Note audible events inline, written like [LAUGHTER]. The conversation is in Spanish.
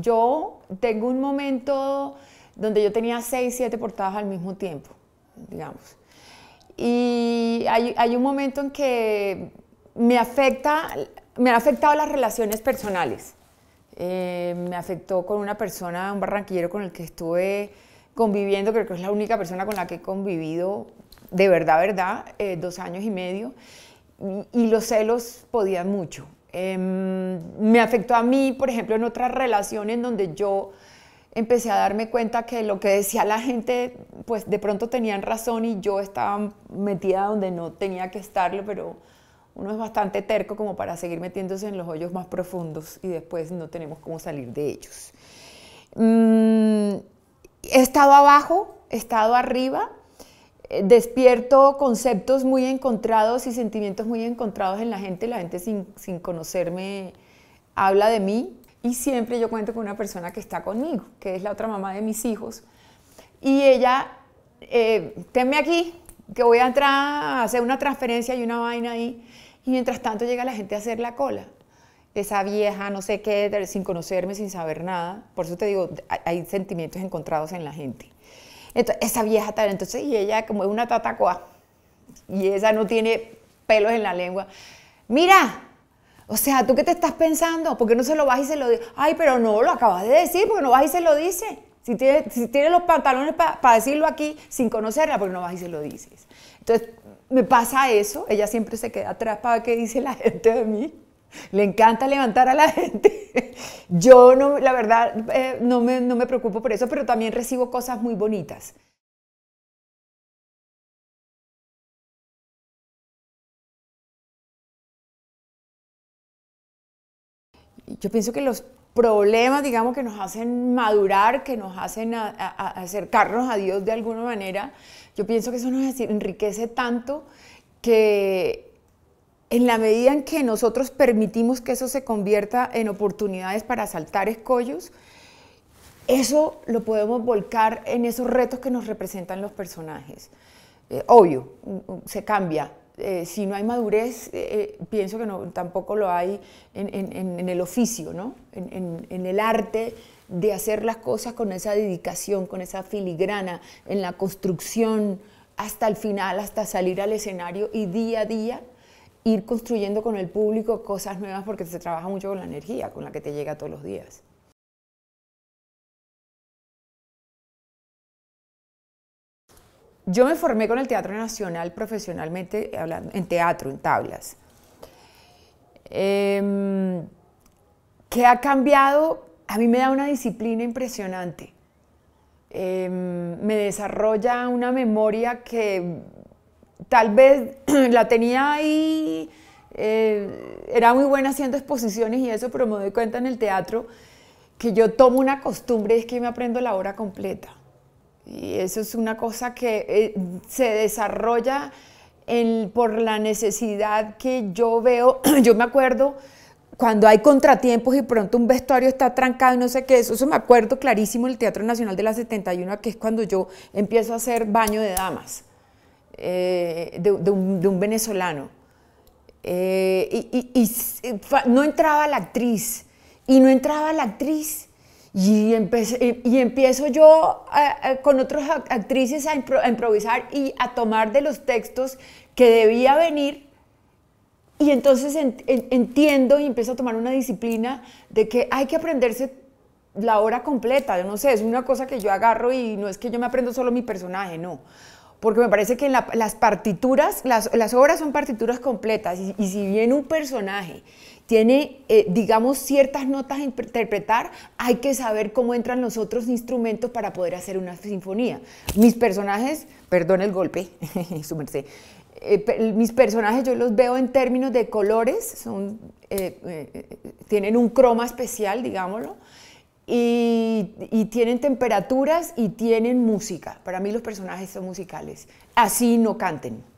yo tengo un momento donde yo tenía seis, siete portadas al mismo tiempo, digamos. Y hay, un momento en que me afecta, me han afectado las relaciones personales. Eh, me afectó con una persona, un barranquillero con el que estuve conviviendo, creo que es la única persona con la que he convivido de verdad, verdad, eh, dos años y medio, y, los celos podían mucho. Em, me afectó a mí, por ejemplo, en otras relaciones donde yo empecé a darme cuenta que lo que decía la gente, pues de pronto tenían razón y yo estaba metida donde no tenía que estarlo, pero uno es bastante terco como para seguir metiéndose en los hoyos más profundos y después no tenemos cómo salir de ellos. Mm, he estado abajo, he estado arriba, eh, despierto conceptos muy encontrados y sentimientos muy encontrados en la gente, la gente sin conocerme habla de mí y siempre yo cuento con una persona que está conmigo, que es la otra mamá de mis hijos. Y ella, teme eh, tenme aquí, que voy a entrar a hacer una transferencia y una vaina ahí. Y mientras tanto llega la gente a hacer la cola. Esa vieja, no sé qué, sin conocerme, sin saber nada. Por eso te digo, hay sentimientos encontrados en la gente. esa vieja tal, entonces, y ella como es una tatacoa, y esa no tiene pelos en la lengua. Mira, o sea, ¿tú qué te estás pensando? ¿Por qué no se lo vas y se lo dices? Ay, pero no, lo acabas de decir, porque no vas y se lo dices. Si tienes, si los pantalones para decirlo aquí sin conocerla, porque no vas y se lo dices. Entonces, me pasa eso. Ella siempre se queda atrás para dice la gente de mí. Le encanta levantar a la gente. [LAUGHS] Yo, no, la verdad, eh, no me preocupo por eso, pero también recibo cosas muy bonitas. yo pienso que los problemas, digamos, que nos hacen madurar, que nos hacen acercarnos a Dios de alguna manera, yo pienso que eso nos enriquece tanto que en la medida en que nosotros permitimos que eso se convierta en oportunidades para saltar escollos, eso lo podemos volcar en esos retos que nos representan los personajes. Eh, obvio, mm, mm, se cambia, eh, si no hay madurez, eh, eh, pienso que tampoco lo hay en, el oficio, ¿no? en, el arte de hacer las cosas con esa dedicación, con esa filigrana, en la construcción hasta el final, hasta salir al escenario y día a día ir construyendo con el público cosas nuevas porque se trabaja mucho con la energía con la que te llega todos los días. Yo me formé con el Teatro Nacional profesionalmente, eh, hablando, en teatro, en tablas. Em, ¿Qué ha cambiado? A mí me da una disciplina impresionante. Em, me desarrolla una memoria que tal vez [CLEARS THROAT] la tenía ahí, eh, era muy buena haciendo exposiciones y eso, pero me doy cuenta en el teatro que yo tomo una costumbre, es que me aprendo la obra completa. Y eso es una cosa que eh, se desarrolla por la necesidad que yo veo, [CLEARS THROAT] yo me acuerdo cuando hay contratiempos y pronto un vestuario está trancado y no sé qué, eso, eso me acuerdo clarísimo el Teatro Nacional de la 71, que es cuando yo empiezo a hacer baño de damas eh, de, un, venezolano. Eh, y no entraba la actriz, y no entraba la actriz y, empiezo yo eh, eh, con otras actrices a, improvisar y a tomar de los textos que debía venir. Y entonces entiendo y empiezo a tomar una disciplina de que hay que aprenderse la hora completa. no sé, es una cosa que yo agarro y no es que yo me aprendo solo mi personaje, no porque me parece que las partituras, las, obras son partituras completas, y, si bien un personaje tiene, eh, digamos, ciertas notas a interpretar, hay que saber cómo entran los otros instrumentos para poder hacer una sinfonía. Mis personajes, perdón el golpe, [LAUGHS] su eh, mis personajes yo los veo en términos de colores, son, eh, tienen un croma especial, digámoslo, y, tienen temperaturas y tienen música. Para mí los personajes son musicales. Así no canten.